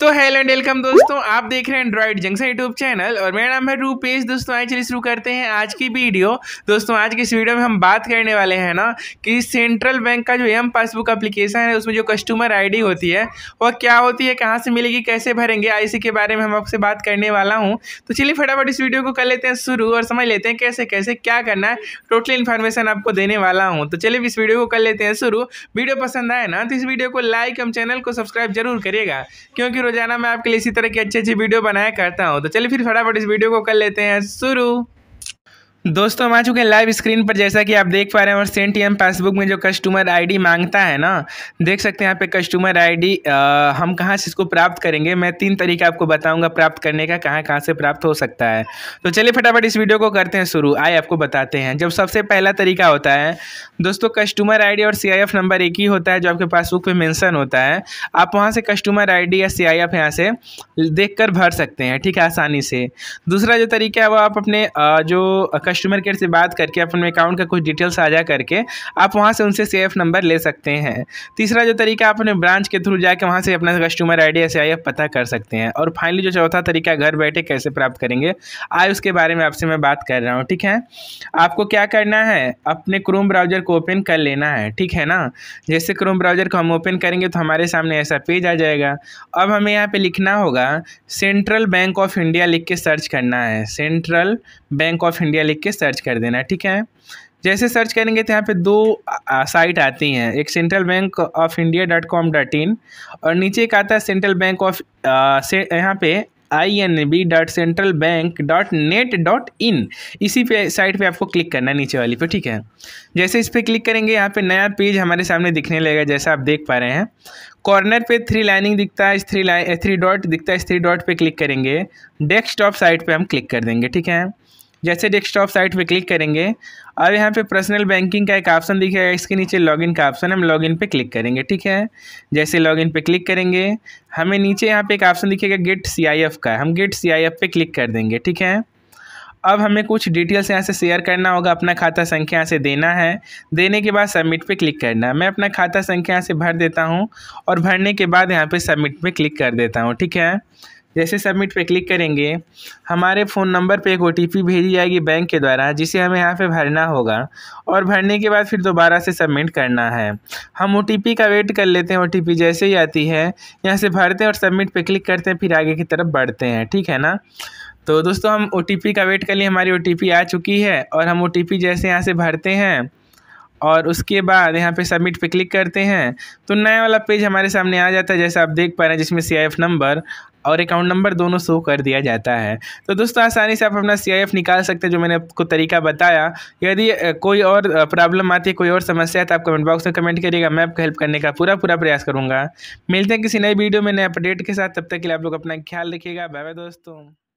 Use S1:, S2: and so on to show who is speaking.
S1: तो hello and welcome दोस्तों आप देख रहे हैं एंड्रॉइड जंक्शन यूट्यूब चैनल और मेरा नाम है रूपेश दोस्तों आज चलिए शुरू करते हैं आज की वीडियो दोस्तों आज की इस वीडियो में हम बात करने वाले हैं ना कि सेंट्रल बैंक का जो एम पासबुक एप्लीकेशन है उसमें जो कस्टमर आईडी होती है वह क्या होती है कहाँ से मिलेगी कैसे भरेंगे इसी के बारे में हम आपसे बात करने वाला हूँ तो चलिए फटाफट इस वीडियो को कर लेते हैं शुरू और समझ लेते हैं कैसे कैसे क्या करना है टोटल इन्फॉर्मेशन आपको देने वाला हूँ तो चलिए इस वीडियो को कर लेते हैं शुरू वीडियो पसंद आए ना तो इस वीडियो को लाइक हम चैनल को सब्सक्राइब जरूर करिएगा क्योंकि रोजाना मैं आपके लिए इसी तरह की अच्छी अच्छी वीडियो बनाया करता हूँ तो चलिए फिर फटाफट इस वीडियो को कर लेते हैं शुरू दोस्तों हम आ चुके हैं लाइव स्क्रीन पर जैसा कि आप देख पा रहे हैं और सेंट एम पासबुक में जो कस्टमर आईडी मांगता है ना देख सकते हैं यहाँ पे कस्टमर आईडी हम कहाँ से इसको प्राप्त करेंगे मैं तीन तरीके आपको बताऊंगा प्राप्त करने का कहाँ कहाँ से प्राप्त हो सकता है तो चलिए फटाफट इस वीडियो को करते हैं शुरू आए आपको बताते हैं जब सबसे पहला तरीका होता है दोस्तों कस्टमर आई और सी नंबर एक ही होता है जो आपके पासबुक पर मैंसन होता है आप वहाँ से कस्टमर आई या सी आई यहाँ से देख भर सकते हैं ठीक है आसानी से दूसरा जो तरीका है वो आप अपने जो कस्टमर केयर से बात करके अपने अकाउंट का कुछ डिटेल साझा करके आप वहाँ से उनसे सेफ नंबर ले सकते हैं तीसरा जो तरीका आप अपने ब्रांच के थ्रू जाके वहाँ से अपना customer I D S I पता कर सकते हैं और फाइनली जो चौथा तरीका घर बैठे कैसे प्राप्त करेंगे आज उसके बारे में आपसे मैं बात कर रहा हूँ ठीक है आपको क्या करना है अपने क्रोम ब्राउजर को ओपन कर लेना है ठीक है ना जैसे क्रोम ब्राउजर को हम ओपन करेंगे तो हमारे सामने ऐसा पेज आ जाएगा अब हमें यहाँ पे लिखना होगा सेंट्रल बैंक ऑफ इंडिया लिख के सर्च करना है सेंट्रल बैंक ऑफ इंडिया लिख लिख के सर्च कर देना है ठीक है जैसे सर्च करेंगे तो यहाँ पे दो साइट आती हैं एक central bank of India dot com dot in और नीचे एक आता है सेंट्रल बैंक ऑफ से यहाँ पे I N B dot central bank dot net dot in इसी पे साइट पे आपको क्लिक करना है नीचे वाली पे ठीक है जैसे इस पर क्लिक करेंगे यहाँ पे नया पेज हमारे सामने दिखने लगेगा जैसा आप देख पा रहे हैं कॉर्नर पे थ्री लाइनिंग दिखता है इस थ्री लाइन थ्री डॉट दिखता है इस थ्री डॉट पे क्लिक करेंगे डेस्कटॉप साइट पे हम क्लिक कर देंगे ठीक है जैसे डेस्कटॉप साइट पे क्लिक करेंगे अब यहाँ पे पर्सनल बैंकिंग का एक ऑप्शन दिखेगा इसके नीचे लॉगिन का ऑप्शन हम लॉगिन पे क्लिक करेंगे ठीक है जैसे लॉगिन पे क्लिक करेंगे हमें नीचे यहाँ पे एक ऑप्शन दिखेगा गेट सीआईएफ का हम गेट सीआईएफ पे क्लिक कर देंगे ठीक है अब हमें कुछ डिटेल्स यहाँ से शेयर करना होगा अपना खाता संख्या यहाँ से देना है देने के बाद सबमिट पे क्लिक करना है मैं अपना खाता संख्या यहाँ से भर देता हूँ और भरने के बाद यहाँ पे सबमिट पे क्लिक कर देता हूँ ठीक है जैसे सबमिट पे क्लिक करेंगे हमारे फ़ोन नंबर पे एक ओ भेजी जाएगी बैंक के द्वारा जिसे हमें यहाँ पे भरना होगा और भरने के बाद फिर दोबारा से सबमिट करना है हम ओ का वेट कर लेते हैं ओ जैसे ही आती है यहाँ से भरते हैं और सबमिट पे क्लिक करते हैं फिर आगे की तरफ बढ़ते हैं ठीक है ना तो दोस्तों हम ओ का वेट कर लिए हमारी ओ आ चुकी है और हम ओ जैसे यहाँ से भरते हैं और उसके बाद यहाँ पे सबमिट पे क्लिक करते हैं तो नया वाला पेज हमारे सामने आ जाता है जैसा आप देख पा रहे हैं जिसमें सी नंबर और अकाउंट नंबर दोनों शो कर दिया जाता है तो दोस्तों आसानी से आप अपना सी निकाल सकते हैं जो मैंने आपको तरीका बताया यदि कोई और प्रॉब्लम आती है कोई और समस्या है तो आप कमेंट बॉक्स में कमेंट करिएगा मैं आपको हेल्प करने का पूरा पूरा प्रयास करूँगा मिलते हैं किसी नए वीडियो में नए अपडेट के साथ तब तक के लिए आप लोग अपना ख्याल रखिएगा बाय बाय दोस्तों